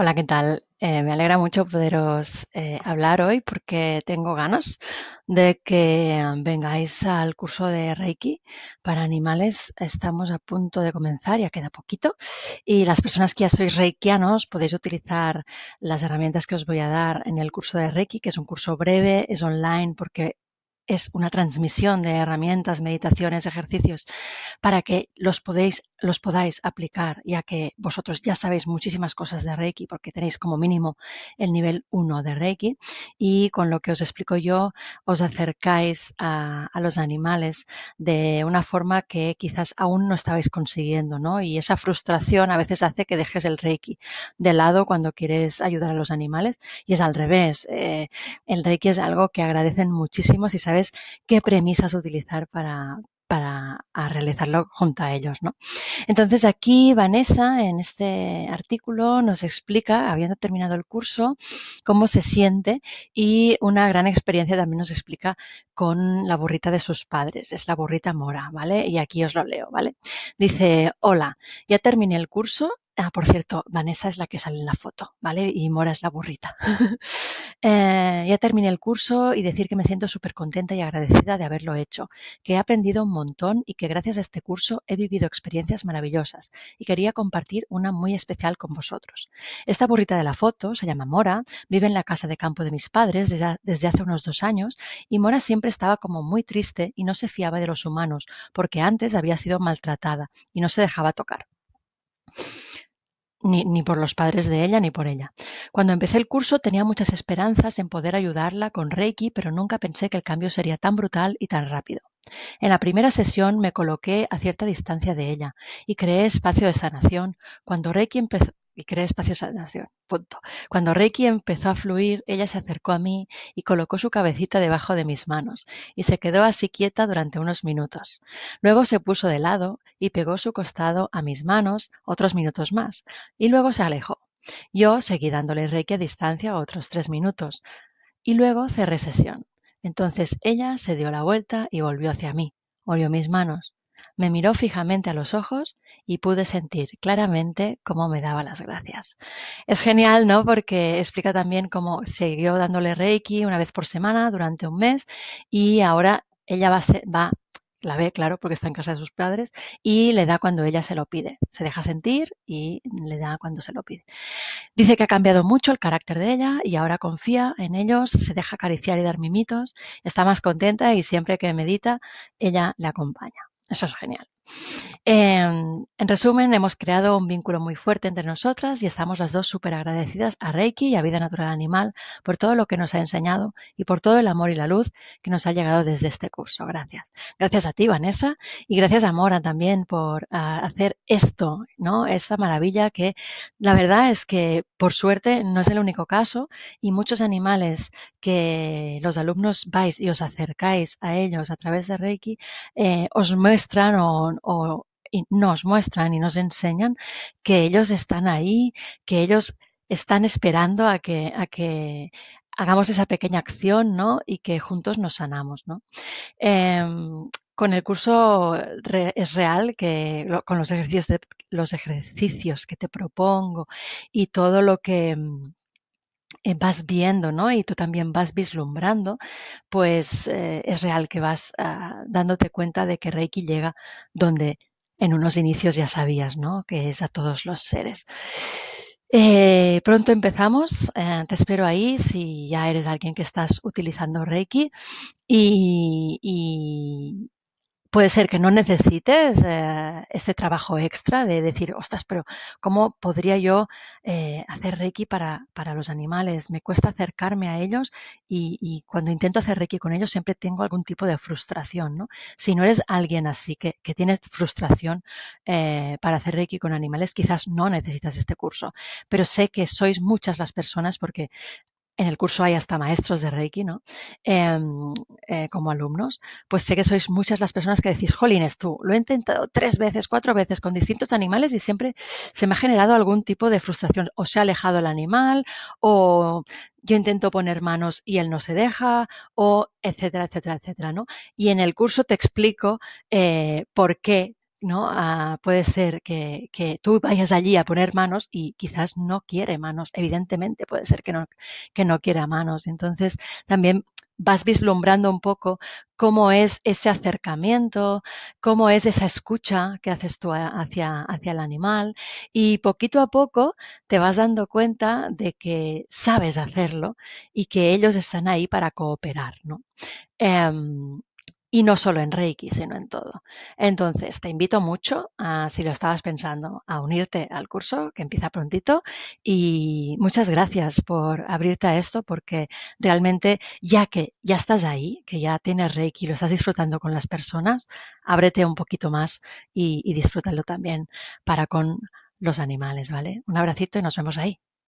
Hola, ¿qué tal? Eh, me alegra mucho poderos eh, hablar hoy porque tengo ganas de que eh, vengáis al curso de Reiki para animales. Estamos a punto de comenzar, ya queda poquito. Y las personas que ya sois reikianos podéis utilizar las herramientas que os voy a dar en el curso de Reiki, que es un curso breve, es online porque es una transmisión de herramientas, meditaciones, ejercicios, para que los, podéis, los podáis aplicar, ya que vosotros ya sabéis muchísimas cosas de Reiki, porque tenéis como mínimo el nivel 1 de Reiki, y con lo que os explico yo, os acercáis a, los animales de una forma que quizás aún no estabais consiguiendo, ¿no? Y esa frustración a veces hace que dejes el Reiki de lado cuando quieres ayudar a los animales, y es al revés. Eh, el Reiki es algo que agradecen muchísimo si sabes qué premisas utilizar para, para realizarlo junto a ellos. Entonces aquí Vanessa en este artículo nos explica, habiendo terminado el curso, cómo se siente y una gran experiencia también nos explica con la burrita de sus padres, es la burrita mora, ¿vale? Y aquí os lo leo, ¿vale? Dice, hola, ya terminé el curso. Ah, por cierto, Vanessa es la que sale en la foto, ¿vale? Y Mora es la burrita. Eh, ya terminé el curso y decir que me siento súper contenta y agradecida de haberlo hecho, que he aprendido un montón y que gracias a este curso he vivido experiencias maravillosas y quería compartir una muy especial con vosotros. Esta burrita de la foto se llama Mora, vive en la casa de campo de mis padres desde hace unos dos años y Mora siempre estaba como muy triste y no se fiaba de los humanos porque antes había sido maltratada y no se dejaba tocar ni, por los padres de ella ni por ella. Cuando empecé el curso tenía muchas esperanzas en poder ayudarla con Reiki, pero nunca pensé que el cambio sería tan brutal y tan rápido. En la primera sesión me coloqué a cierta distancia de ella y creé espacio de sanación. Cuando Reiki empezó, y cree espacios de sanación. Punto. Cuando Reiki empezó a fluir, ella se acercó a mí y colocó su cabecita debajo de mis manos y se quedó así quieta durante unos minutos. Luego se puso de lado y pegó su costado a mis manos otros minutos más y luego se alejó. Yo seguí dándole Reiki a distancia otros tres minutos y luego cerré sesión. Entonces ella se dio la vuelta y volvió hacia mí. Olió mis manos. Me miró fijamente a los ojos y pude sentir claramente cómo me daba las gracias. Es genial, ¿no? Porque explica también cómo siguió dándole Reiki una vez por semana durante un mes y ahora ella va, va la ve, claro, porque está en casa de sus padres, y le da cuando ella se lo pide. Se deja sentir y le da cuando se lo pide. Dice que ha cambiado mucho el carácter de ella y ahora confía en ellos, se deja acariciar y dar mimitos, está más contenta y siempre que medita, ella le acompaña. Eso es genial. Em, en, resumen, hemos creado un vínculo muy fuerte entre nosotras y estamos las dos súper agradecidas a Reiki y a Vida Natural Animal por todo lo que nos ha enseñado y por todo el amor y la luz que nos ha llegado desde este curso. Gracias. Gracias a ti, Vanessa, y gracias a Mora también por ah, hacer esto, ¿no? Esta maravilla que la verdad es que, por suerte, no es el único caso y muchos animales que los alumnos vais y os acercáis a ellos a través de Reiki eh, os muestran o y nos muestran y nos enseñan que ellos están ahí, que ellos están esperando a que, a que hagamos esa pequeña acción, ¿no? Y que juntos nos sanamos, em, con el curso es real que con los ejercicios, los ejercicios que te propongo y todo lo que em, eh, vas viendo, ¿no? Y tú también vas vislumbrando, pues eh, es real que vas ah, dándote cuenta de que Reiki llega donde en unos inicios ya sabías, ¿no? Que es a todos los seres. Eh, pronto empezamos, eh, te espero ahí si ya eres alguien que estás utilizando Reiki y, y, puede ser que no necesites eh, este trabajo extra de decir, ostras, pero ¿cómo podría yo eh, hacer Reiki para, para, los animales? Me cuesta acercarme a ellos y, cuando intento hacer Reiki con ellos siempre tengo algún tipo de frustración. ¿no? Si no eres alguien así que, tienes frustración eh, para hacer Reiki con animales, quizás no necesitas este curso. Pero sé que sois muchas las personas porque en el curso hay hasta maestros de Reiki, ¿no? Em, eh, como alumnos, pues sé que sois muchas las personas que decís, jolines, tú, lo he intentado tres veces, cuatro veces con distintos animales y siempre se me ha generado algún tipo de frustración. O se ha alejado el animal, o yo intento poner manos y él no se deja, o etcétera, etcétera, etcétera, ¿no? Y en el curso te explico eh, por qué Ah, puede ser que, tú vayas allí a poner manos y quizás no quiere manos, evidentemente puede ser que no, que no quiera manos. Entonces, también vas vislumbrando un poco cómo es ese acercamiento, cómo es esa escucha que haces tú hacia, hacia el animal y poquito a poco te vas dando cuenta de que sabes hacerlo y que ellos están ahí para cooperar. Em, y no solo en Reiki, sino en todo. Entonces, te invito mucho, si lo estabas pensando, a unirte al curso que empieza prontito. Y muchas gracias por abrirte a esto, porque realmente ya que ya estás ahí, que ya tienes Reiki, lo estás disfrutando con las personas, ábrete un poquito más y, y disfrútalo también para con los animales, ¿vale? Un abracito y nos vemos ahí.